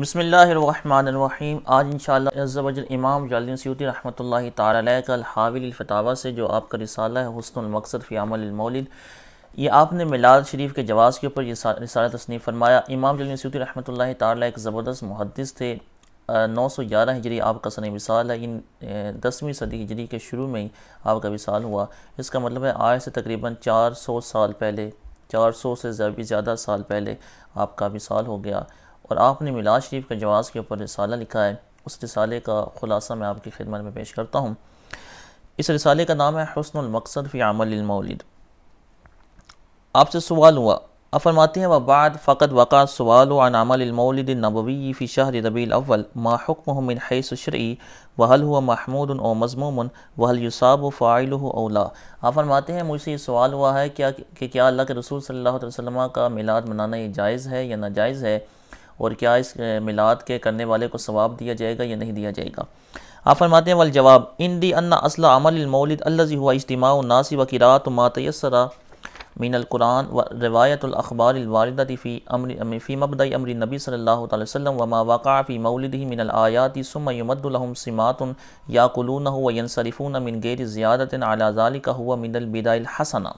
बसमीम आज इन इमाम जल्दी सूती रहमत ला से जो आपका रिसाला है हसनमकसद फ़ियामलमौलद ये आपने मिलाद शरीफ के जवाज़ के ऊपर ये रिसाल तसनीफ़ फरमाया इमाम जल्दी सूती रहमत ला ताली एक ज़बरदस्त मुहदस थे नौ सौ ग्यारह हिजरी आपका सन मिसाल है इन दसवीं सदी हिजरी के शुरू में ही आपका विसाल हुआ इसका मतलब है आज से तकरीबन चार सौ साल पहले चार सौ से भी ज़्यादा साल पहले आपका मिसाल हो गया और आपने मिलाज शरीफ के जवाब के ऊपर रिसाला लिखा है उस रिसाले का ख़ुलासा मैं आपकी खिदमत में पेश करता हूँ इस रिसाले का नाम है हसनमकसद फ़ी आमलमौलिद आपसे सवाल हुआ अफरमाते हैं वबाद फ़कत वक़ा सवाल अनामलमौलिद नबवी फ़ी शाह रबी अव्वल माहकमिन हैसरी वहल हुआ महमूद और मजमूमन वहल युसाब फ़ाइल अला आप फरमाते हैं मुझसे ये सवाल हुआ है क्या कि क्या अल्लाह के रसूल सल्ला अलैहि का मिलाद मनाना ये जायज़ है या नाजायज़ है और क्या इस मिलाद के करने वाले को सवाब दिया जाएगा या नहीं दिया जाएगा आप फरमाते हैं वाल जवाब इन दी अन्ना असला अमल मौलद अल्लाजी हुआ इज्तमा नासी वकीरात मातयसरा कुरान व रवायतलखबारवारदाफ़ी अमर फ़ी अमरी अमर नबी सल्ला वसम वमा वक़ाफ़ी मौलद मिनल आयाति सुमदलहम सिमातन याकुलून हुआ यनसरफ़ून मिन गैर ज़्यादत अला का हुआ मिनल बिदाइल हसना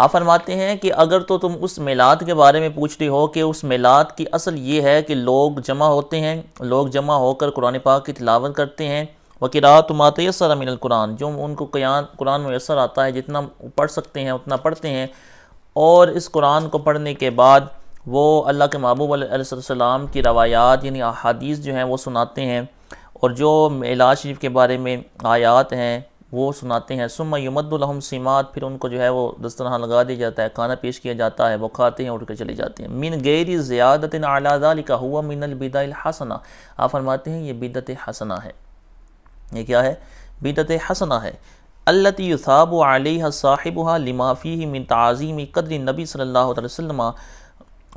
आप फरमाते हैं कि अगर तो तुम उस मेलाद के बारे में पूछ रही हो कि उस मेलाद की असल ये है कि लोग जमा होते हैं लोग जमा होकर कुरान पाक की तिलावत करते हैं व किरात मतयसर मिनल कुरान जो उनको क्यान कुरान मैसर आता है जितना पढ़ सकते हैं उतना पढ़ते हैं और इस कुरान को पढ़ने के बाद वो अल्लाह के महबूब सलाम की रवायात यानी अहादीस जो हैं वो सुनाते हैं और जो मिलाद शरीफ के बारे में आयात हैं वो सुनाते हैं सुम यमदुलहम सीमात फिर उनको जो है वो दस्तरहा लगा दिया जाता है खाना पेश किया जाता है वो खाते हैं उठ कर चले जाते हैं मिन गैरी ज़्यादत अलादाली का हुआ मिन अलबिदा हसना आप फरमाते हैं ये बिदत हसना है ये क्या है बिदत हसना है अल्लती युसाब आलिहा साहिबा लिमाफ़ी मिन ताज़ीम कदरी नबी सल्लल्लाहु अलैहि वसल्लम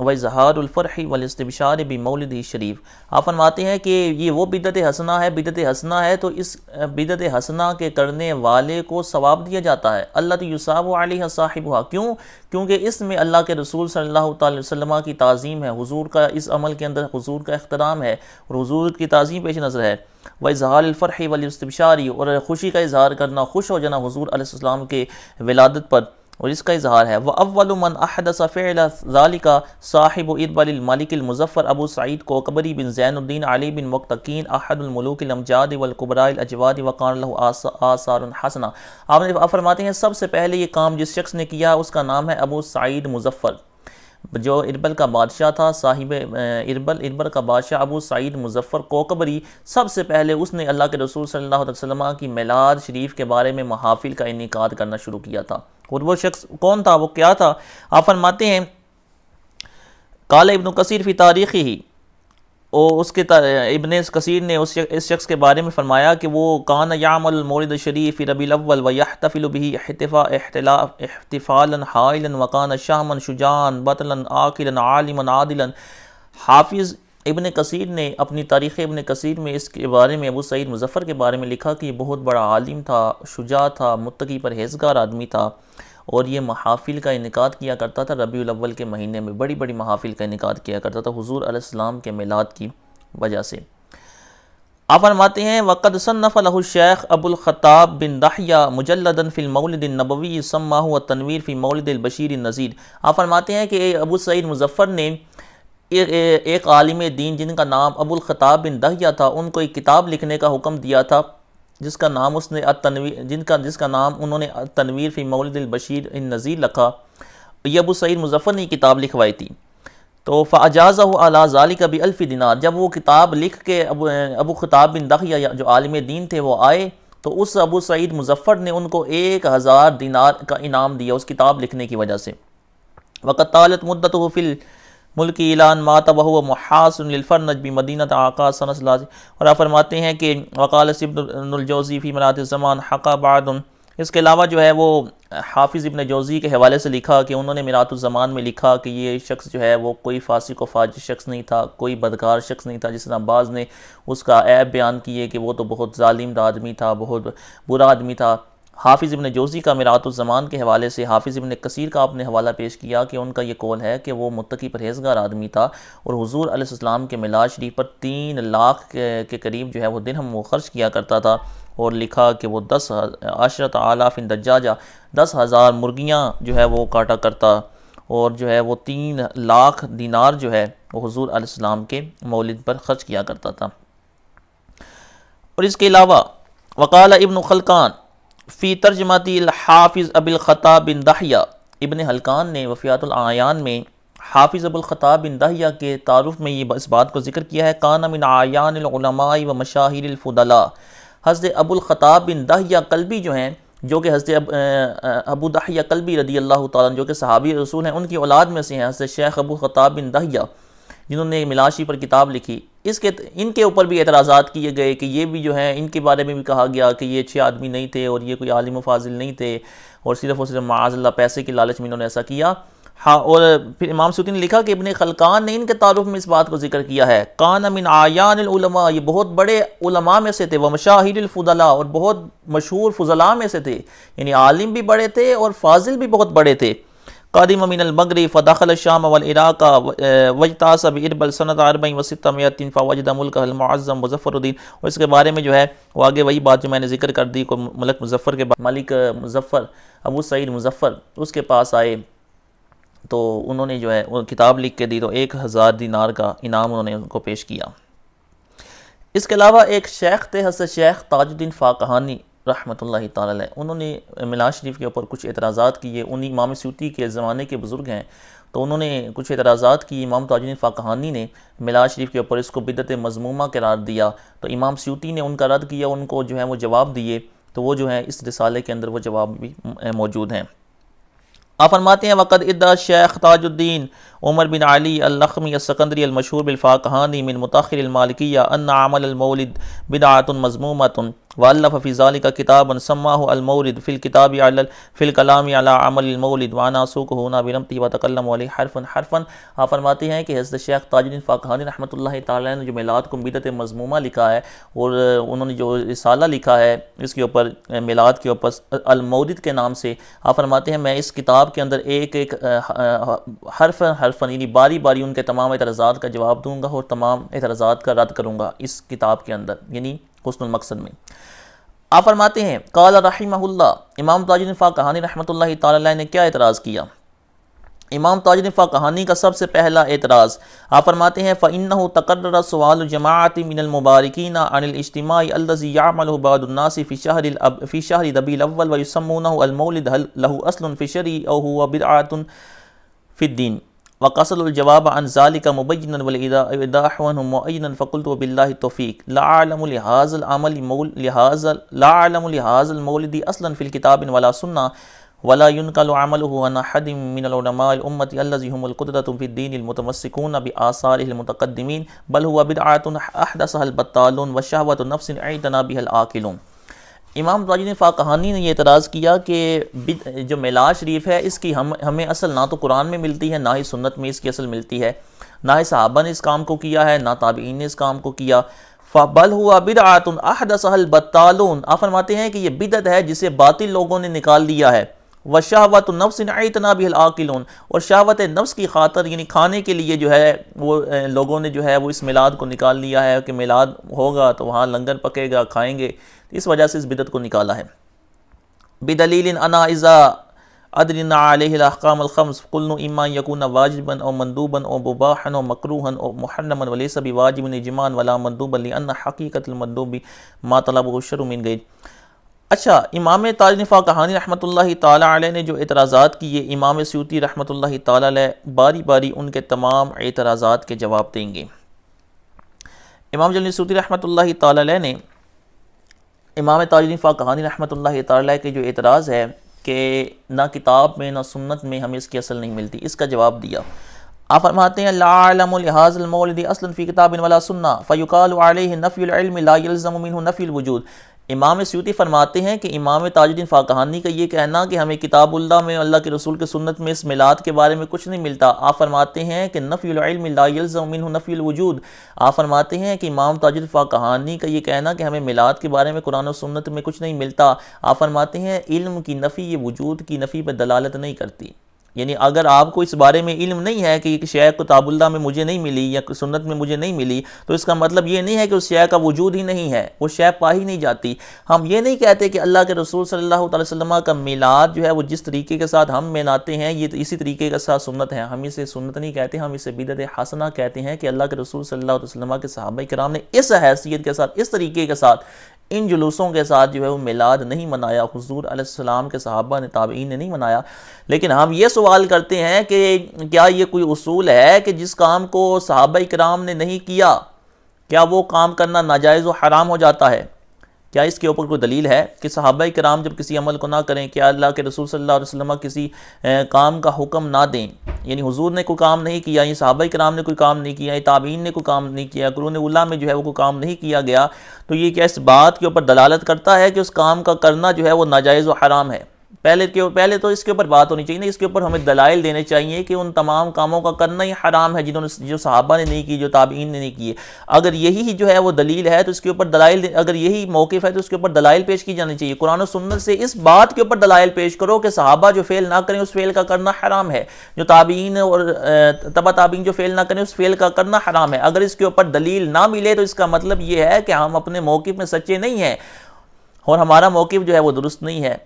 वज़हारफ़रही बी मौलद शरीफ आप फरमाते हैं कि ये वो बिदत हसना है बिदत हसना है तो इस बिदत हसना के करने वाले को सवाब दिया जाता है अल्लाह तसाब साहिब हुआ क्यों क्योंकि इसमें अल्लाह के रसूल सल्लल्लाहु अलैहि की तज़ीम है हजूर का इस अमल के अंदर हजूर का अख्तराम है और हज़ूर की तज़ीम पेश नज़र है वज़हारफ़रही वलस्तबशारी और ख़ुशी का इजहार करना खुश हो जाना हजूर अलैहि के विलादत पर और इसका इजहार है वह अवलुमन अहद सफ़ेलिका साहिब इरबलमलिकमज़फ़र अबू सईद को कबरी बिन जैनुद्दीन अली बिन मकतकीन अहदमलूकमजाद वलकुबराजवाद वक़ान आसार हसना आपने फरमाते हैं सबसे पहले ये काम जिस शख्स ने किया उसका नाम है अबू सईद मुजफ़र जो इरबल का बादशाह था साहिब इरबल इरबल का बादशाह अबू सईद मुजफ़र कोकबरी सबसे पहले उसने अल्लाह के रसूल सल्लल्लाहु अलैहि वसल्लम की मिलाद शरीफ के बारे में महाफिल का इनका करना शुरू किया था और वो शख्स कौन था वो क्या था आप फरमाते हैं काला इबन कसर फ़ी तारीख़ी ही और उसके इबन कसीर ने उस इस शख्स के बारे में फरमाया कि वो कान यामल मोरद शरीफ रबी अव्वल व यहतफ़िलबी अहतफ़ा अहतफ़ालन हाइलन वकान शाहमन शुजान बतलन आकिलन आलिमन आदिलन हाफिज़ इबन कसीर ने अपनी तारीख़ इबन कसीर में इसके बारे में अबू सईद मुजफ़र के बारे में लिखा कि बहुत बड़ा आलिम था शुजा था मुतकी परहेजगार आदमी था और ये महाफिल का इनका किया करता था रबी अव्वल के महीने में बड़ी बड़ी महाफिल का इनका किया करता था हजूर अलैहिस्सलाम के मिलाद की वजह से आप फरमाते हैं वक़द शेख अबुलख़ताब बिन दाहिया मुजल्लदन फ़िल मौलदिन नबवी सम्मा तनवीर फ़िल मौलदिलबशीर नज़ीर आप फरमाते हैं कि अबू सईद मुजफ़र ने एक आलिम दीन जिनका नाम अबुलखताब बिन दाहिया था उनको एक किताब लिखने का हुक्म दिया था जिसका नाम उसने तनवीर जिनका जिसका नाम उन्होंने तनवीर फ़ी मौलद बशीर इन नज़ीर रखा यबू अबू सईद मुजफ़र ने किताब लिखवाई थी तो फ़ाजाज़ अला ज़ालिक कभी अल्फ़ी दिनार जब वो किताब लिख के अब अबू खिताब बिन दखिया जो आलम दीन थे वो आए तो उस अबू सईद मुजफ़र ने उनको एक हज़ार दिनार का इनाम दिया उस किताब लिखने की वजह से वक़त तालत मुद्दत फिल मुल्क ईलान माता बहु महासफ़र नजबी मदीनत आका सनसला और आप फरमाते हैं कि वकाल सिबनजोज़ी फ़ी मरात ज़मान हक़ा बाद इसके अलावा जो है वो हाफिज़ इबन जोज़ी के हवाले से लिखा कि उन्होंने मिरातुलज़मान में लिखा कि ये शख्स जो है वो कोई फासिक व फाज शख्स नहीं था कोई बदकार शख्स नहीं था जिस अब्बाज़ बाज़ ने उसका ऐब बयान किए कि वो तो बहुत ालिम आदमी था बहुत बुरा आदमी था हाफिज़ इबन जोजी का मिरातुलज़मान के हवाले से हाफिज़ इबन कसीर का आपने हवाला पेश किया कि उनका ये कौल है कि वो मुतकी परहेजगार आदमी था और हजूर आसमाम के मिलाद शरीफ पर तीन लाख के, करीब जो है वो दिन हम वो खर्च किया करता था और लिखा कि वो दस अशरत आलाफिन दज्जाजा दस हज़ार मुर्गियाँ जो है वो काटा करता और जो है वो तीन लाख दिनार जो है वो हजूर आसमाम के मौलद पर ख़र्च किया करता था और इसके अलावा वकाल इबन खलकान फ़ी तर्जमती हाफिज़ अबिल ख़ता बिन दहिया इबन हलकान ने वफ़ियातुलआयान में हाफिज़ अबुल ख़ता बिन दहिया के तारफ़ में ये इस बात को जिक्र किया है काना मिन आयानमाई व मशाहिरफुदला हज़रत अबुल ख़ता बिन दहिया कलबी जो हैं जो कि हज़रत अबू दहिया कलबी रदी अल्लाह ताली जो कि सहाबी रसूल हैं उनकी औलाद में से हैं हज़रत शेख अबू ख़ता बिन दहिया जिन्होंने मिलाशी पर किताब लिखी इसके इनके ऊपर भी एतराज़ा किए गए कि ये भी जो हैं इनके बारे में भी कहा गया कि ये अच्छे आदमी नहीं थे और ये कोई आलिम फाजिल नहीं थे और सिर्फ़ और सिर्फ माजल्ला पैसे के लालच में इन्होंने ऐसा किया हाँ और फिर इमाम सूती ने लिखा कि इबन खलकान ने इनके तारुफ में इस बात को जिक्र किया है कान अमिन आयानमा ये बहुत बड़े उलमा में से थे व मशाहिदुलफुदला और बहुत मशहूर फजला में से थे यानी आलिम भी बड़े थे और फाजिल भी बहुत बड़े थे कदम मिनल मगरब फ़दखल शाम वलराक़ा वजतासब इरबल सनत अरबई वसतमतिन फ़ावजद मुल्कमज़म मुजफ़रुद्दीन और इसके बारे में जो है वो आगे वही बात जो मैंने जिक्र कर दी को मलिक मुजफ़र के मलिक मुजफ़र अबू सईद मुजफ़र उसके पास आए तो उन्होंने जो है वो किताब लिख के दी तो एक हज़ार दिनार का इनाम उन्होंने उनको पेश किया इसके अलावा एक शेख थे हसर शेख ताजुद्दीन फ़ाकहानी रहमतुल्लाह ताली उन्होंने मिलाज शरीफ के ऊपर कुछ एतराज़ा किए उन्हीं इमाम सूती के ज़माने के बुज़ुर्ग हैं तो उन्होंने कुछ एतराज़ा किए इमाम ताजुद्दीन फ़ाकहानी ने मिलाज शरीफ के ऊपर इसको बिदत मजमूमा करार दिया तो इमाम सूती ने उनका रद्द किया उनको जो है वो जवाब दिए तो वो जो है इस रिसाले के अंदर वो जवाब भी मौजूद हैं आप फरमाते हैं वक़द इद्दा शेख ताजुद्दीन उमर बिन अली अलखमी सकंदरी अलमशहूर बिलफ़ाकहानी मिन मुताखिर मालकिया अन आमल मौलद वाल्लफ़ फ़िज़ाल का किताब सम्माउलमौलद फ़िल किताब फ़िल कलाम अमलमौलद वानासूक होना बिरमती व तकलम वाली हरफन हरफन आप फरमाते हैं कि हज़रत शेख ताजुद्दीन फ़ाकहानी रहमत ला ने जो मिलाद को बिदत मजमूमा लिखा है और उन्होंने जो रिसाला लिखा है इसके ऊपर मिलाद के ऊपर अलमौलद के नाम से आप फरमाते हैं मैं इस किताब के अंदर एक एक हरफन हरफन यानी बारी बारी उनके तमाम एतराज़ात का जवाब दूँगा और तमाम एतराज़ात का रद्द करूँगा इस किताब के अंदर यानी हसन मकसद में आप फरमाते हैं काल रहीमहुल्ला इमाम ताजुद्दीन फ़ा कहानी रहमत ला ने क्या एतराज़ किया इमाम ताजुद्दीन फ़ा कहानी का सबसे पहला एतराज़ आप फरमाते हैं फ़िन तकर सवाल जमात मिनलमबारकिन अनिलजतमाही अलज़ीयामलबादनासी फ़िशाह फ़िशाहर दबील अव्वल वसमून अलमौलद लहू असलफ़िशरी अहुआ फ़िद्दीन وقصد الجواب عن ذلك مبينا والإداح عنه مؤينا فقلت وبالله التوفيق لا أعلم لهذا العمل مول لهذا لا أعلم لهذا المولد أصلا في الكتاب ولا سنة ولا ينقل عمله عن أحد من العلماء الأمة الذي هم القدرة في الدين المتمسكون بآثاره المتقدمين بل هو بدعة أحدثها البطالون وشهوة نفس اعتنى بها الآكلون इमाम बाजी ने फ़ाकहानी ने एतराज़ किया कि जो मेलाज शरीफ है इसकी हम हमें असल ना तो कुरान में मिलती है ना ही सुन्नत में इसकी असल मिलती है ना ही साहबा ने इस काम को किया है ना ताबीन ने इस काम को किया बल हुआ अहद असहल बतालून आप फरमाते हैं कि यह बिदत है जिसे बातिल लोगों ने निकाल दिया है व शाहवत नफ्स आतना भी आकिलोन और शाहवत नफ्स की खातर यानी खाने के लिए जो है वो लोगों ने जो है वो इस मिलाद को निकाल लिया है कि मिलाद होगा तो वहाँ लंगर पकेगा खाएंगे तो इस वजह से इस बिदत को निकाला है बिदलील अनाज़ा अदरिन आलहकामख़म्स कुल्न इमा यकून वाजिबन और मंदूबन और बुबाहन और मकरूहन और महनमन वली सभी वाजिबन जमान वला अन हकीकतमंदूबी मातलब शरुमिन गई अच्छा इमाम ताजनफ़ा कहानी रहमत ताली ने जो एतराज़ा किए इमाम सूती रहमत ताली बारी बारी उनके तमाम एतराज़ा के जवाब देंगे इमाम जल सूती रहमत ताली ने इमाम ताजनफ़ा कहानी रहमत ताली के जो एतराज़ है कि ना किताब में ना सुन्नत में हमें इसकी असल नहीं मिलती इसका जवाब दिया आप फरमाते हैं लाजमौलदी असलफ़ी किताबिन वाला सुन्ना फ़युकाल नफ़ी नफ़ी वजूद इमाम सूती फरमाते हैं कि इमाम ताजुद्दीन फ़ाकहानी का ये कहना कि हमें किताबुल्ला में अल्लाह के रसूल के सुन्नत में इस मिलाद के बारे में कुछ नहीं मिलता आप फरमाते हैं कि नफ़ीमिन वजूद आप फरमाते हैं कि इमाम ताजुद्दीन फ़ाकहानी का ये कहना कि हमें मिलाद के बारे में कुरान सुन्नत में कुछ नहीं मिलता आप फरमाते हैं इल्म की नफ़ी ये वजूद की नफ़ी पर दलालत नहीं करती यानी अगर आपको इस बारे में इल्म नहीं है कि शय कताबुल्ला में मुझे नहीं मिली या सुन्नत में मुझे नहीं मिली तो इसका मतलब ये नहीं है कि उस शेय का वजूद ही नहीं है वो शेय पा ही नहीं जाती हम ये नहीं कहते कि अल्लाह के रसूल सल्लल्लाहु अलैहि वसल्लम का मिलाद जो है वो जिस तरीके के साथ हम मनाते हैं ये तो इसी तरीके के साथ सुन्नत है हम इसे सुन्नत नहीं कहते हम इसे बिदत हसना कहते हैं कि अल्लाह के रसूल सल्ला वसलम के साहब कराम ने इस हैसियत के साथ इस तरीके के साथ इन जुलूसों के साथ जो है वो मिलाद नहीं मनाया हजूर आसमाम के सहाबा ने ताबीन ने नहीं मनाया लेकिन हम ये सवाल करते हैं कि क्या ये कोई असूल है कि जिस काम को सहाबा कराम ने नहीं किया क्या वो काम करना नाजायज़ व हराम हो जाता है क्या इसके ऊपर कोई दलील है कि सहाबा कराम जब किसी अमल को ना करें क्या अल्लाह के रसूल सल्ला वसलम किसी काम का हुक्म ना दें यानी हुजूर ने कोई काम नहीं किया यानी सहाबा कराम ने कोई काम नहीं किया ताबीन ने कोई काम नहीं किया कुरून उल्ला में जो है वो कोई काम नहीं किया गया तो ये क्या इस बात के ऊपर दलालत करता है कि उस काम का करना जो है वो नाजायज़ व हराम है पहले के पहले तो इसके ऊपर बात होनी चाहिए ना इसके ऊपर हमें दलाइल देने चाहिए कि उन तमाम कामों का करना ही हराम है जिन्होंने जो साहबा ने नहीं की जो ताबीन ने नहीं किए अगर यही जो है वो दलील है तो इसके ऊपर दलाइल अगर यही मौक़ है तो उसके ऊपर दलाइल पेश की जानी चाहिए कुरान सुन्नत से इस बात के ऊपर दलाइल पेश करो कि साहबा जो फेल ना करें उस फेल का करना हराम है जो ताबीन और तबा ताबीन जो फेल ना करें उस फेल का करना हराम है अगर इसके ऊपर दलील ना मिले तो इसका मतलब ये है कि हम अपने मौक़ में सच्चे नहीं हैं और हमारा मौकफ़ जो है वो दुरुस्त नहीं है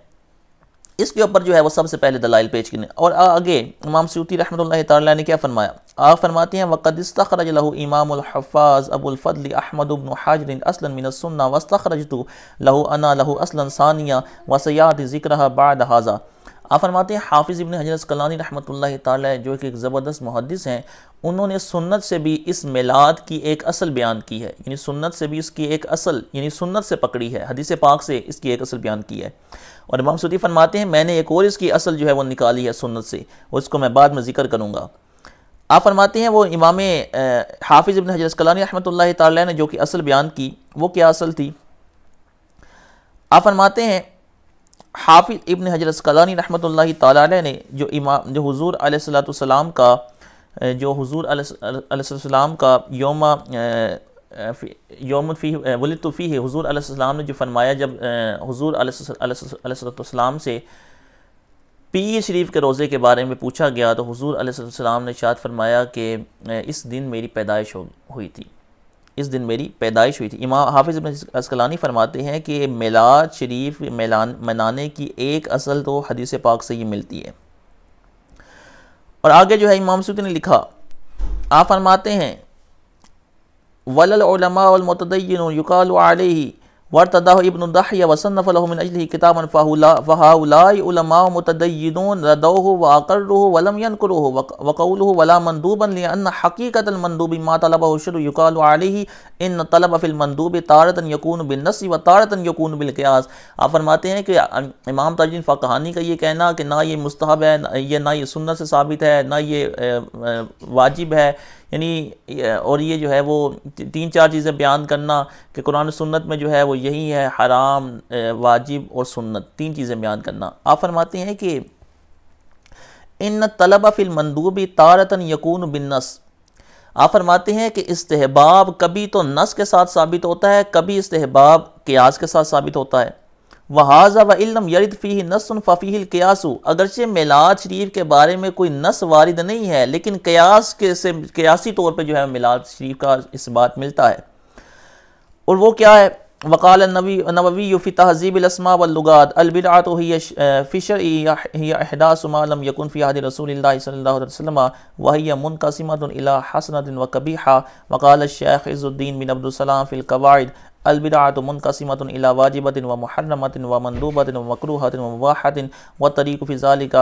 इसके ऊपर जो है वो सबसे पहले दलाइल पेश की और आगे इमाम सूती रहमत ताली ने क्या फरमाया आप फरमाते हैं वक़दस्तखरज लहू इमामफ़ाज़ अबुलफ़ल अहमदबिन हाजरिन असलन मिनसन्ना वस्तखरज तो लहू अना लहू असलन सानिया वसयात ज़िक्र बाद हाजा आप फरमाते हैं हाफिज़ इबन हजरत कलानी रहमत ला जो कि एक ज़बरदस्त मुहदस हैं उन्होंने सुन्नत से भी इस मिलाद की एक असल बयान की है यानी सुन्नत से भी इसकी एक असल यानी सुन्नत से पकड़ी है हदीस पाक से इसकी एक असल बयान की है और इमाम सूदी फरमाते हैं मैंने एक और इसकी असल जो है वो निकाली है सुन्नत से उसको मैं बाद में ज़िक्र करूँगा आप फरमाते हैं वो इमाम हाफिज़ इबन हजरत कलानी रहमत ला ने जो कि असल बयान की वो क्या असल थी आप फरमाते हैं हाफिज़ इबन हजरत कलानी रहमत ला ने जो इमाम जो हजूर सलाम का जो हजूर सलाम का योम योम फ़ी वली तफ़ी है हजूर सलाम ने जो फरमाया जब हजूर सलाम से पी शरीफ के रोज़े के बारे में पूछा गया तो हजूर सलाम ने शायद फरमाया कि इस दिन मेरी पैदाइश हुई थी इस दिन मेरी पैदाइश हुई थी इमाम हाफिज़ असकलानी फरमाते हैं कि मिलाद शरीफ मिलान मनाने की एक असल तो हदीस पाक से ये मिलती है और आगे जो है इमाम सूद ने लिखा आप फरमाते हैं वलमा वलमतदयन युकाल ही वर्तदा इबनदहिया वसनफ़लमिन अजल वला मंदूबन लियन हकीकत मंदूबी मा तलब यकून बिन नसी व तारतन यकून बिल आप फरमाते हैं कि इमाम ताजुद्दीन फ़ाकहानी का ये कहना कि ना ये मुस्तहब है ये ना ये सुन्नत है ना ये वाजिब है यानी और ये जो है वो तीन चार चीज़ें बयान करना कि कुरान सुन्नत में जो है वो यही है हराम वाजिब और सुन्नत तीन चीज़ें बयान करना आप फरमाते हैं कि इन तलबा फिल मंदूबी तारतन यकून बिन नस आप फरमाते हैं कि इस्तेहबाब कभी तो नस के साथ साबित होता है कभी इस्तेहबाब क्यास के साथ साबित होता है वहाजा व इलम यरद फ़ी नसन फ़फ़ी क़यासु अगरचे मिलाद शरीफ के बारे में कोई नस वारद नहीं है लेकिन क्यास के से क्यासी तौर पर जो है मिलाद शरीफ का इस बात मिलता है और वो क्या है वकाल नबी नबी युफ़ी तहजीब लसमा वलगात अलबिलात अहदासमालम यकुन फ़ियाद रसूल सल्लम वही मुनकसिमत हसनदिन व कबीहा वकाल शेख इज़ुद्दीन बिन अब्दुलसलाम फ़िलकवाद البدعة منقسمة إلى واجبة ومحرمة ومندوبة ومكروهة ومباحة والطريق في ذلك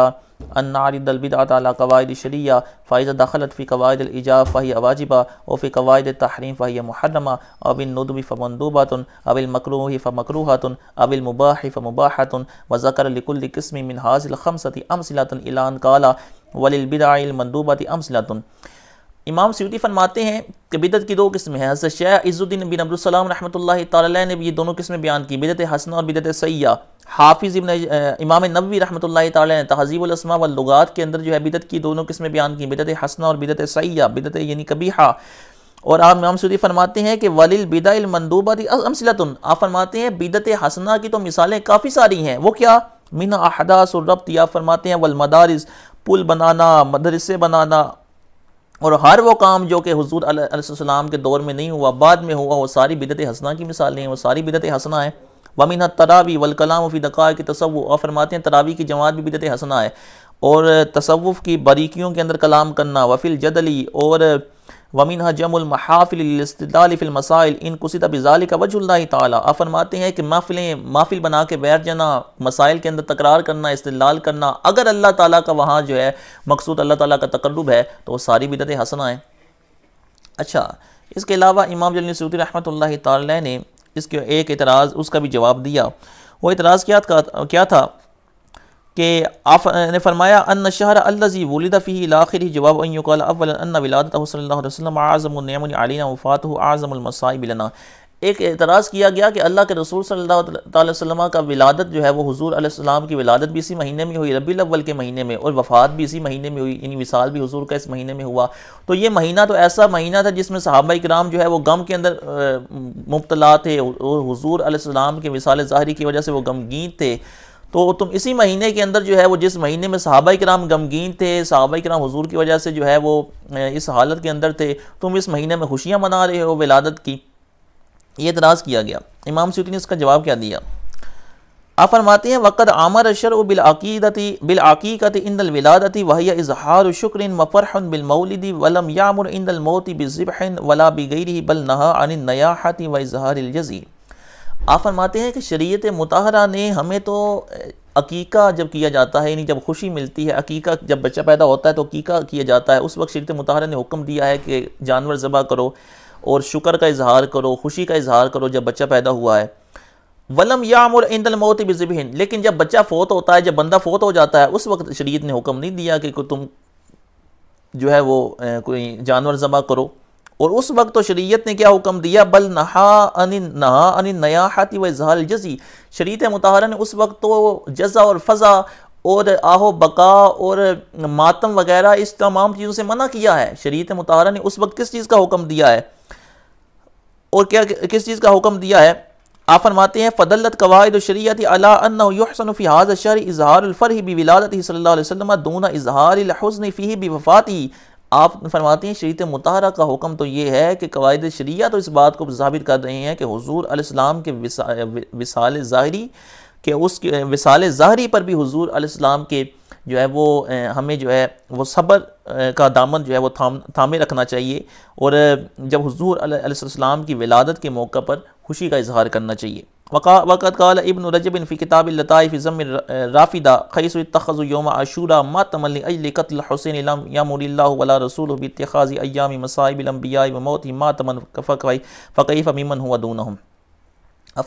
أن نعرض البدعة على قواعد الشريعة فإذا دخلت في قواعد الإجاب فهي واجبة وفي قواعد التحريم فهي محرمة أو بالندب فمندوبة أو المكروه فمكروهة أو المباح فمباحة وذكر لكل قسم من هذه الخمسة أمثلة إلى أن قال وللبدع المندوبة أمثلة इमाम सूती फरमाते हैं कि बिदत की दो किस्में हैं हज़रत शाह इज़ुद्दीन बिन अब्दुलसलम रहमतुल्लाह ताला ने भी ये दोनों किस्में बयान की बिदत हसन और बिदत सैया हाफिज़ इबन इमाम नबी रहमतुल्लाह ताला ने तहजीबुलस्मा व लुगात के अंदर जो है बिदत की दोनों किस्में बयान की बिदत हसन और बिदत सैया बिदत यानी कबीहा और आप इमाम सूदी फरमाते हैं कि वलिल बिदाइल मंदूबा आप फरमाते हैं बिदत हसना की तो मिसालें काफ़ी सारी हैं वो क्या मिन अहदास और रब्त आप फरमाते हैं वल मदारिस पुल बनाना मदरसे बनाना और हर वो काम जो कि हजूर आसमाम के दौर में नहीं हुआ बाद में हुआ वो सारी बिदत हसना की मिसालें हैं वो सारी बिदत हसना है वमिन तरावी वलकलाम फ़ी दक़ा की तसव और फरमाते हैं तरावी की जमात भी बिदत हसना है और तसवुफ़ की बारीकियों के अंदर कलाम करना वफिल जदली और वमिन जमुल महाफिलमसाइल इन कुसित बिजाल का वजुल्ला ताली आप फरमाते हैं कि महफिलें महफिल बना के बैठ जाना मसाइल के अंदर तकरार करना इस्तलाल करना अगर अल्लाह ताला का वहाँ जो है मकसूद अल्लाह ताला का तकरुब है तो वो सारी बिदत हसन है अच्छा इसके अलावा इमाम जलनी सूदी रहमत ने इसके एक एतराज़ उसका भी जवाब दिया वो एतराज़ क्या क्या था कि आप ने फरमाया अन शहर अल्लजी वलिदा ही लाखिर जवाब अयुकाल अवल अन विलादत वसलम आज़म आलिना वफ़ात आज़मसाइबिलना एक एतराज़ किया गया कि अल्लाह के रसूल सल्लल्लाहु वसम का विलादत जो है वो हुजूर अलैहिस्सलाम की विलादत भी इसी महीने में हुई रबी अव्वल के महीने में और वफ़ात भी इसी महीने में हुई यानी विसाल भी हुजूर का इस महीने में हुआ तो ये महीना तो ऐसा महीना था जिसमें साहबा इक्राम जो है वो गम के अंदर मुबतला थे और हजूर आसमाम के विसाल ज़ाहरी की वजह से वो गमगीन थे तो तुम इसी महीने के अंदर जो है वो जिस महीने में साहबा कराम गमगीन थे सहाबा कराम हजूर की वजह से जो है वो इस हालत के अंदर थे तुम इस महीने में खुशियाँ मना रहे हो विलादत की ये एतराज़ किया गया इमाम सूती ने इसका जवाब क्या दिया आप फरमाते हैं वक़द आमर अशर व बिलाकीदती बिलाकीकत इंदल विलादती वही इजहार शुक्र मफ़रहन बिलमौलदी वलम यामर इंदल मोती बिज़बहन वला बिगैरी बल नहा अन नयाहती व इजहार आप फरमाते हैं कि शरीयत मतहरा ने हमें तो अकीका जब किया जाता है यानी जब खुशी मिलती है अकीका जब बच्चा पैदा होता है तो अकीका किया जाता है उस वक्त शरीत मतहरा ने हुक्म दिया है कि जानवर ज़बह करो और शुक्र का इजहार करो खुशी का इजहार करो जब बच्चा पैदा हुआ है वलम और इंदल मौत बिजबिन लेकिन जब बच्चा फोत होता है जब बंदा फोत हो जाता है उस वक्त शरीयत ने हुक्म नहीं दिया कि तुम जो है वो कोई जानवर ज़बह करो और उस वक्त तो शरीयत ने क्या हुक्म दिया बल नहा अन नहा अनि नयाहती व इजहाल जजी शरीत मतहरा ने उस वक्त तो जजा और फ़ज़ा और आहो बका और मातम वगैरह इस तमाम चीज़ों से मना किया है शरीत मतहरा ने उस वक्त किस चीज़ का हुक्म दिया है और क्या किस चीज़ का हुक्म दिया है आप फरमाते हैं फ़दलत कवायद शरीत अलाफ़ी हाज शर इजहारफ़र भी विलादत सल्ला वसलम दूना इजहारफ़ी भी वफ़ाती आप फरमाते हैं शरीत मतहरा का हुक्म तो ये है कि कवायद शरिया तो इस बात को साबित कर रहे हैं कि हजूर अलैहिस्सलाम के विसाल ज़ाहरी के उस विसाल ज़ाहरी पर भी हजूर अलैहिस्सलाम के जो है वो हमें जो है वो सब्र का दामन जो है वो थाम थामे रखना चाहिए और जब हजूर अलैहिस्सलाम की विलादत के मौका पर खुशी का इजहार करना चाहिए वक़त कल इबन रजबिन फ़ी किताब लताफ़ ज़म राफिदा तखज़ु योम आशूरा मा तमल अजल कतल हुसैन यामुल्ला वला रसूल बतखाज़ी अयाम मसाइबिलम्बिया मौत ही मा तमन फ़कई फ़कीफ़ अमीमन हुआ दून हम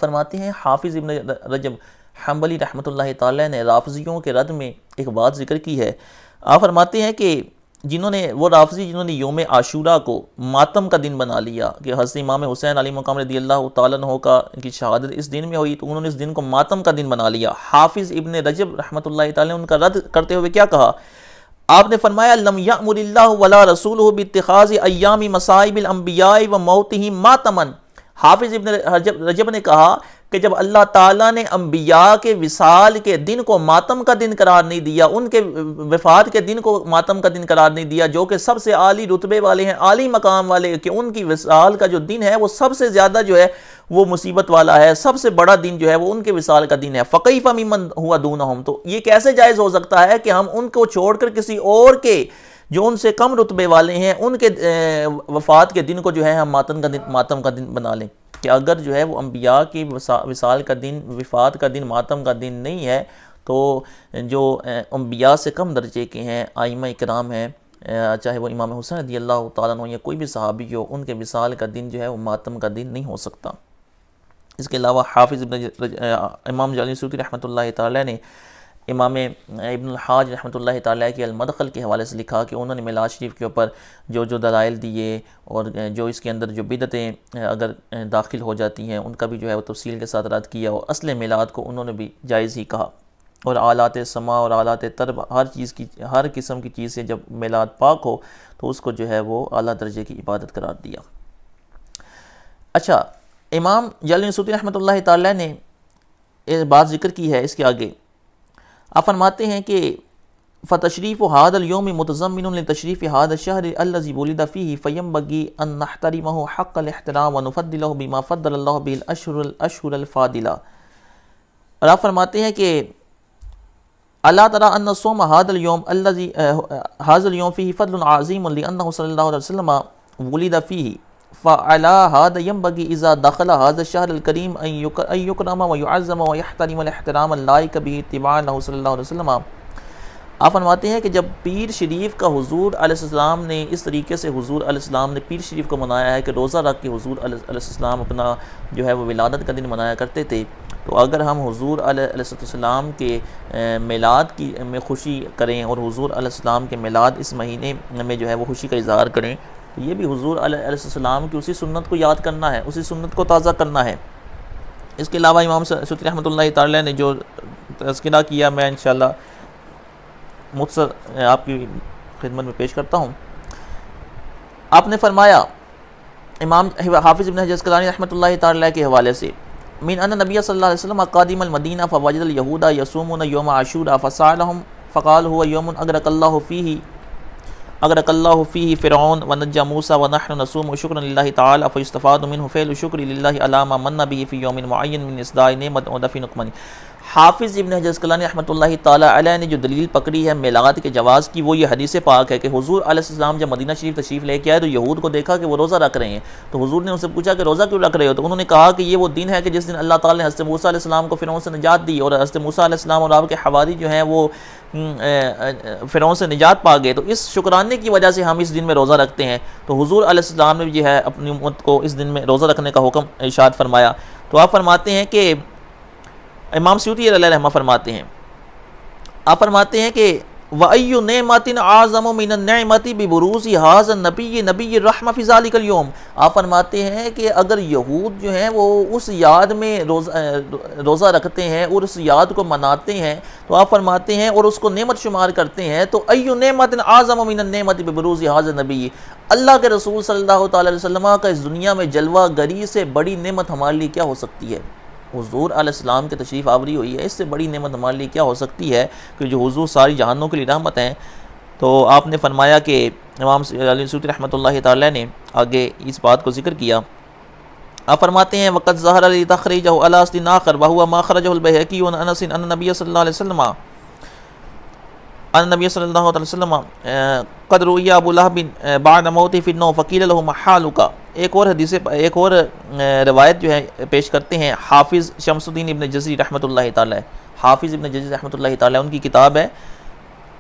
फरमाते हैं हाफिज़ इबन रजब हम्बली रहमत ला ने राफजियों के रद में एक बात जिक्र की है आप फरमाते हैं कि जिन्होंने वो राफजी जिन्होंने योम आशूरा को मातम का दिन बना लिया कि हज़रत इमाम हुसैन अली मकाम रदी अल्लाह तहो का इनकी शहादत इस दिन में हुई तो उन्होंने इस दिन को मातम का दिन बना लिया हाफिज़ इबन रजब रहमत ला उनका रद्द करते हुए क्या कहा आपने फरमाया लमयामरिल्ला वला रसूल बतखाज़ मसाइबिल मसाइबिलम्बिया व मौत ही मातमन हाफिज़ इबन रजब ने कहा कि जब अल्लाह ताला ने अम्बिया के विसाल के दिन को मातम का दिन करार नहीं दिया उनके वफात के दिन को मातम का दिन करार नहीं दिया जो कि सबसे आली रुतबे वाले हैं आली मकाम वाले कि उनकी विसाल का जो दिन है वो सबसे ज़्यादा जो है वो मुसीबत वाला है सबसे बड़ा दिन जो है वो उनके विसाल का दिन है फ़कीफ़ा मीमन हुआ दून हम तो ये कैसे जायज़ हो सकता है कि हम उनको छोड़कर किसी और के जो उनसे कम रुतबे वाले हैं उनके वफात के दिन को जो है हम मातम का दिन मातम का दिन बना लें कि अगर जो है वो अम्बिया की विसाल का दिन विफात का दिन मातम का दिन नहीं है तो जो अम्बिया से कम दर्जे के हैं आइमा इकराम हैं चाहे वो इमाम हुसैन रदी अल्लाह तु या कोई भी सहाबी हो उनके विसाल का दिन जो है वो मातम का दिन नहीं हो सकता इसके अलावा हाफिज़ इमाम जाली सूती रहमत ला ने इमाम इबनहाज रहमत ताली के के हवाले से लिखा कि उन्होंने मिलाज शरीफ के ऊपर जो जो दलाइल दिए और जो इसके अंदर जो बिदतें अगर दाखिल हो जाती हैं उनका भी जो है वो तफसील के साथ रद्द किया और असल मिलाद को उन्होंने भी जायज़ ही कहा और आलात समा और आलात तरब हर चीज़ की हर किस्म की चीज़ से जब मिलाद पाक हो तो उसको जो है वो अली दर्जे की इबादत करार दिया अच्छा इमाम जलसूदी रहमत ला ने बात ज़िक्र की है इसके आगे आप फरमाते हैं कि फ़तशरीफ़ हादलयोम मतज़मिन तशरीफ़ हाद शहर अलज़ीबुलदफ़ी फ़ैम बगी अनहतरिम हक़्तराम वनफ़दिल बीमा फ़द्ल बिलअशरफ़ादिला और आप फरमाते हैं कि अल्लाह तला अन सोम हादलयोम हाजलयोम फ़ी फ़दल आज़ीम सल्ला वसलम वलीदफ़ी फरमाते हैं कि जब पीर शरीफ का हजूर अलैहिस्सलाम ने इस तरीके से हजूर अलैहिस्सलाम ने पीर शरीफ को मनाया है कि रोज़ा रख के हजूर अलैहिस्सलाम अपना जो है वह विलादत का दिन मनाया करते थे तो अगर हम हजूर अलैहिस्सलाम के मिलाद की में खुशी करें और हजूर अलैहिस्सलाम के मिलाद इस महीने में जो है वो खुशी का इजहार करें तो ये भी हुजूर अलैहिस्सलाम की उसी सुन्नत को याद करना है उसी सुन्नत को ताज़ा करना है इसके अलावा इमाम सुतरी अहमद ला ने जो तस्करा किया मैं इन मुख्तर आपकी खिदमत में पेश करता हूँ आपने फरमाया इमाम हाफिज़ इबन हजकलानी रहमत ताली के हवाले से मीन अन नबी सल्लम अकादिम मदीना फ़वाजद यहूदा यसूमन योम आशूरा फ़साल फ़काल हुआ योम अगरकल्ला फ़ी अगर अकल्ला फ़ी फ़िरौन वनजा मूसा वनहन नसूम शुक्र तफ़फ़ादमिन हुफ़ैल शुक्र अलामा मन्ना बी फ़ी योमिन मिन इसदाई नमत दफ़ी नकमनी हाफिज़ इबन हजलानी रहमत ताली ने जो दलील पकड़ी है मेलाद के जवाज़ की वो ये हदीस पाक है कि हजूर आसमाम जब मदीना शरीफ तशरीफ़ लेके आए तो यहूद को देखा कि वो रोज़ा रख रहे हैं तो हजूर ने उनसे पूछा कि रोज़ा क्यों रख रहे हो तो उन्होंने कहा कि ये वो दिन है कि जिस दिन अल्लाह ताली ने हज़रत मूसा अलैहिस्सलाम को फ़िरों से निजात दी और हज़रत मूसा अलैहिस्सलाम और आपके हवारी जो हैं वो फिरों से निजात पा गए तो इस शुक्राने की वजह से हम इस दिन में रोज़ा रखते हैं तो हजूर आसमाम ने जो है अपनी उम्मत को इस दिन में रोज़ा रखने का हुक्म इर्शाद फरमाया तो आप फरमाते हैं कि इमाम सूती रहमा फरमाते हैं आप फरमाते हैं कि वयु नमतिन आज़म मिनमती बरूसी हाज़ नबी नबी रहमा फ़िज़ालिकलयोम आप फरमाते हैं कि अगर यहूद जो हैं वो उस याद में रोज़ा रोज़ा रखते हैं और उस याद को मनाते हैं तो आप फरमाते हैं और उसको नमत शुमार करते हैं तो अयु नमतिन आज़म मिनमती बरूसी हाज़ नबी अल्लाह के रसूल सल्ला अलैहि का इस दुनिया में जलवा गरी से बड़ी नमत हमारे लिए क्या हो सकती है हजूर आसमाम की तशरीफ़ आवरी हुई है इससे बड़ी नमत हमारे लिए क्या हो सकती है कि जो हजूर सारी जहानों के लिए रहमत हैं तो आपने फरमाया कि इमाम सूद रहमत ला ने आगे इस बात को जिक्र किया आप फरमाते हैं वक़्त ज़हर अली तखरीज अलास्तिन आखर बहुआ माखरज बहकी नबी सल वसलमा नबी सल्लल्लाहु अलैहि वसल्लम कद रुया अबू लहबिन बाद मौत फ़िनो फ़कील हालुका एक और हदीस एक और eh, रवायत जो है पेश करते हैं हाफिज़ शमसुद्दीन इबन जजी रहमत ला हाफिज़ इबन जजी रहमत ला उनकी किताब है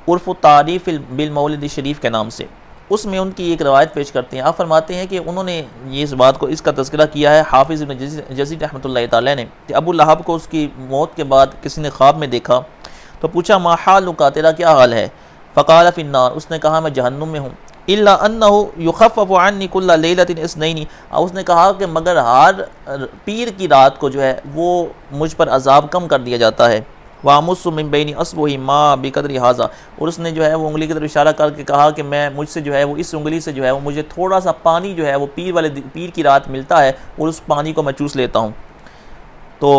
उर्फ़ तारीफ़ बिलमौलद शरीफ के नाम से उसमें उनकी एक रवायत पेश करते हैं आप फरमाते हैं कि उन्होंने ये इस बात को इसका तस्करा किया है हाफिज़ इबन जजी रहमत ला ने कि अबू लहब को उसकी मौत के बाद किसी ने ख्वाब में देखा तो पूछा माहाल का तेरा क्या हाल है फ़काल फ़िन्नार उसने कहा मैं जहन्नुम में हूँ इल्ला अन्नहु युखफ़ानकुल्ला लेलतिन और उसने कहा कि मगर हार पीर की रात को जो है वो मुझ पर अजाब कम कर दिया जाता है बैनी असबही माँ बिकदरी हाजा और उसने जो है वो उंगली की तरफ इशारा करके कहा कि मैं मुझसे जो है वो इस उंगली से जो है वो मुझे थोड़ा सा पानी जो है वो पीर वाले पीर की रात मिलता है और उस पानी को मैं चूस लेता हूँ तो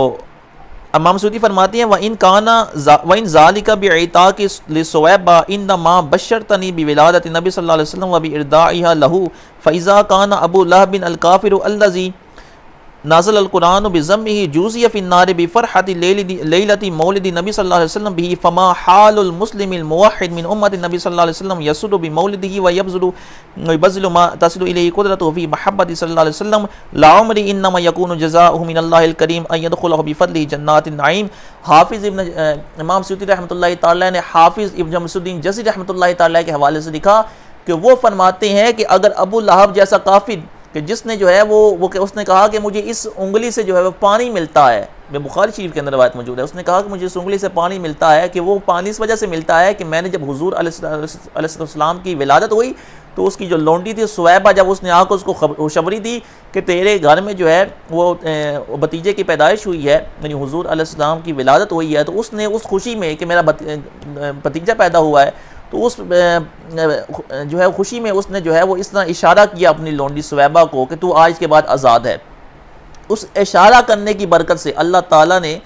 अमाम सूदी फरमाती हैं व इन काना व इन ज़ालिका बेता कि सोैबा इन माँ बशर तनी विलादत नबी सल्लल्लाहु अलैहि वसल्लम व लहू फ़ैज़ा काना अबू लह बिन अलकाफ़िर अल्लाजी नाजल अलकुरान बिज़म ही जूजिया फ़िनार बिफ़रहत लती मौलद नबी सल्लल्लाहु अलैहि वसल्लम भी फ़मा हालमुस्लिम मुवाहिद मिन उम्मत नबी सल्लल्लाहु अलैहि वसल्लम यसुद बि मौलद ही व यबजुल बज़ल मा इलैहि कुदरतु फी महब्बत सल्लल्लाहु अलैहि वसल्लम लामरी इन्नमा यकूनु जज़ाउहु मिन करीम अन यदखुलहु बि फदलिहि जन्नातिन नईम हाफिज़ इब्न इमाम सयूती रहमतुल्लाह ताला ने हाफिज़ इब्न जमसुद्दीन जसी रहमतुल्लाह ताला के हवाले से लिखा कि वो फरमाते हैं कि अगर अबू लहाब जैसा काफिर कि जिसने जो है वो वो उसने कहा कि मुझे इस उंगली से जो है वो पानी मिलता है मैं बुखारी शरीफ के अंदर रवायत मौजूद है उसने कहा कि मुझे इस उंगली से पानी मिलता है कि वो पानी इस वजह से मिलता है कि मैंने जब हजूर अलैहिस्सलाम की विलादत हुई तो उसकी जो लौंडी थी सुबा जब उसने आकर उसको खुशबरी दी कि तेरे घर में जो है वो भतीजे की पैदाइश हुई है यानी हजूर अलैहिस्सलाम की विलादत हुई है तो उसने उस खुशी में कि मेरा भतीजा पैदा हुआ है तो उस जो है खुशी में उसने जो है वो इस तरह इशारा किया अपनी लौंडी सुवैबा को कि तू आज के बाद आज़ाद है उस इशारा करने की बरकत से अल्लाह ताला ने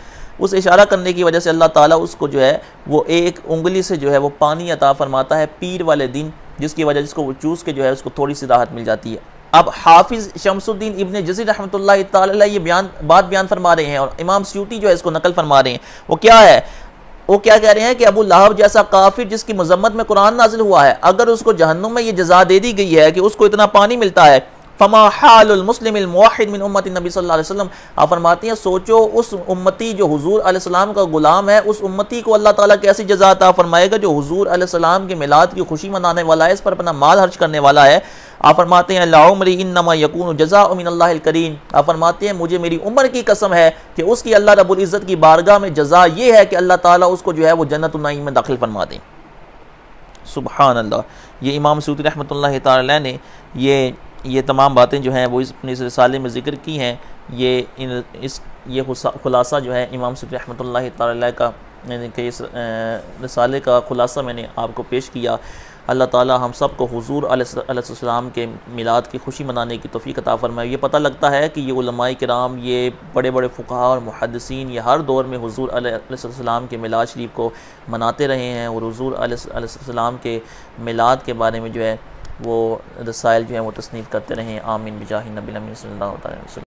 उस इशारा करने की वजह से अल्लाह ताला उसको जो है वो एक उंगली से जो है वो पानी अता फरमाता है पीर वाले दिन जिसकी वजह जिसको वो चूस के जो है उसको थोड़ी सी राहत मिल जाती है अब हाफिज़ शमसुद्दीन इबन जजी रहमत ये बयान बात बयान फरमा रहे हैं और इमाम स्यूटी जो है इसको नकल फरमा रहे हैं वो क्या है वो क्या कह रहे हैं कि अबू लाहब जैसा काफिर जिसकी मजम्मत में कुरान नाजिल हुआ है अगर उसको जहन्नुम में ये जजा दे दी गई है कि उसको इतना पानी मिलता है फमा नबी वसल्लम आप फरमाती हैं सोचो उस उम्मती जो हजूर आसमाम का ग़ुलाम है उस उम्मती को अल्लाह ताला कैसी जजाता फरमाएगा जो हजूर आसमाम के मिलाद की खुशी मनाने वाला है इस पर अपना माल हर्च करने वाला है आप फरमाते हैं लाउमरी नमा यकून जजा करीन आप फरमाते हैं मुझे मेरी उम्र की कसम है कि उसकी अल्लाह रबुल्ज़त की बारगाह में जजा ये है कि अल्लाह ताला उसको जो है वो जन्नत नाई में दाखिल फरमा दें सुबहान अल्लाह ये इमाम सूत रहमत ला ने ये ये तमाम बातें जो हैं वो इस अपने इस रसाले में ज़िक्र की हैं ये इन इस ये खुलासा जो है इमाम सूत रहमत ला का के इस रसाले का खुलासा मैंने आपको पेश किया अल्लाह ताला हम सब को हजूर अलैहिस्सलाम के मिलाद की खुशी मनाने की तोफ़ी कता फरमाए ये पता लगता है कि ये उलमाई कराम ये बड़े बड़े फ़ुका और मुहदसिन ये हर दौर में हजूर अलैहिस्सलाम के मिलाद शरीफ को मनाते रहे हैं और हजूर अलैहिस्सलाम के मिलाद के बारे में जो है वो रसायल जो है वो तसनीफ़ करते रहे हैं आमिन बिजाही नबी नबी